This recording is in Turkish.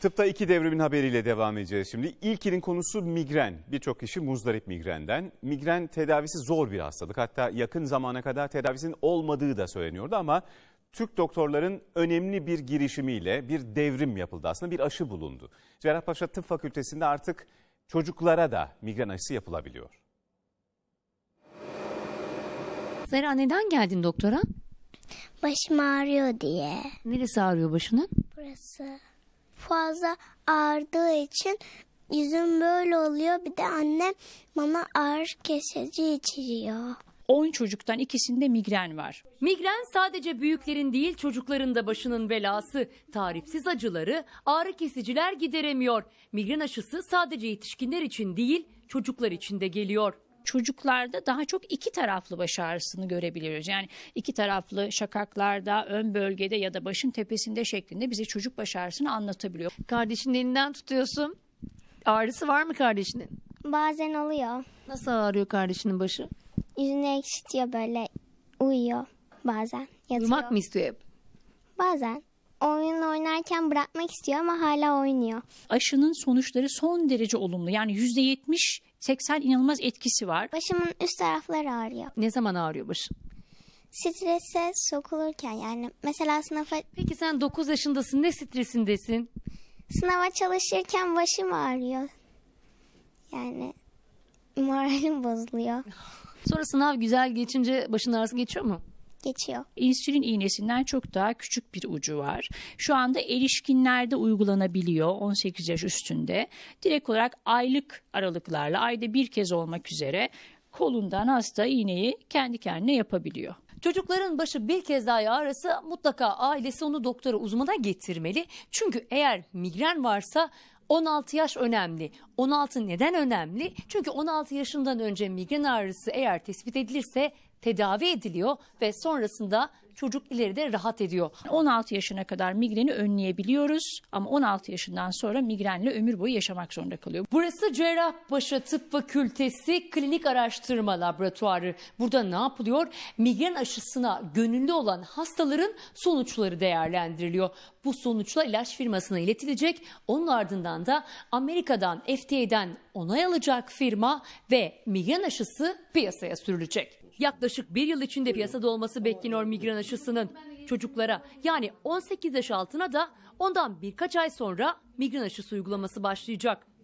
Tıpta iki devrimin haberiyle devam edeceğiz şimdi. İlkinin konusu migren. Birçok kişi muzdarip migrenden. Migren tedavisi zor bir hastalık. Hatta yakın zamana kadar tedavisinin olmadığı da söyleniyordu ama Türk doktorların önemli bir girişimiyle bir devrim yapıldı aslında bir aşı bulundu. Cerrahpaşa Tıp Fakültesi'nde artık çocuklara da migren aşısı yapılabiliyor. Zara neden geldin doktora? Başım ağrıyor diye. Neresi ağrıyor başının? Burası fazla ağrıdığı için yüzüm böyle oluyor. Bir de annem bana ağrı kesici içiriyor. 10 çocuktan ikisinde migren var. Migren sadece büyüklerin değil çocukların da başının belası. Tarifsiz acıları ağrı kesiciler gideremiyor. Migren aşısı sadece yetişkinler için değil çocuklar için de geliyor çocuklarda daha çok iki taraflı baş ağrısını görebiliyoruz. Yani iki taraflı şakaklarda, ön bölgede ya da başın tepesinde şeklinde bize çocuk baş ağrısını anlatabiliyor. Kardeşinin elinden tutuyorsun. Ağrısı var mı kardeşinin? Bazen oluyor. Nasıl ağrıyor kardeşinin başı? Yüzünü ekşitiyor böyle uyuyor bazen. Yatıyor. Uyumak mı istiyor hep? Bazen oyun oynarken bırakmak istiyor ama hala oynuyor. Aşının sonuçları son derece olumlu. Yani %70 80 inanılmaz etkisi var. Başımın üst tarafları ağrıyor. Ne zaman ağrıyor başın? Strese sokulurken yani mesela sınava... Peki sen 9 yaşındasın ne stresindesin? Sınava çalışırken başım ağrıyor. Yani moralim bozuluyor. Sonra sınav güzel geçince başın ağrısı geçiyor mu? geçiyor. İnsülin iğnesinden çok daha küçük bir ucu var. Şu anda erişkinlerde uygulanabiliyor 18 yaş üstünde. Direkt olarak aylık aralıklarla ayda bir kez olmak üzere kolundan hasta iğneyi kendi kendine yapabiliyor. Çocukların başı bir kez daha ağrısı mutlaka ailesi onu doktora uzmana getirmeli. Çünkü eğer migren varsa 16 yaş önemli. 16 neden önemli? Çünkü 16 yaşından önce migren ağrısı eğer tespit edilirse tedavi ediliyor ve sonrasında çocuk ileride rahat ediyor. 16 yaşına kadar migreni önleyebiliyoruz ama 16 yaşından sonra migrenle ömür boyu yaşamak zorunda kalıyor. Burası Cerrahpaşa Tıp Fakültesi Klinik Araştırma Laboratuvarı. Burada ne yapılıyor? Migren aşısına gönüllü olan hastaların sonuçları değerlendiriliyor. Bu sonuçla ilaç firmasına iletilecek. Onun ardından da Amerika'dan FDA'den onay alacak firma ve migren aşısı piyasaya sürülecek. Yaklaşık bir yıl içinde piyasada olması bekleniyor migren aşısının. Çocuklara yani 18 yaş altına da ondan birkaç ay sonra migren aşısı uygulaması başlayacak.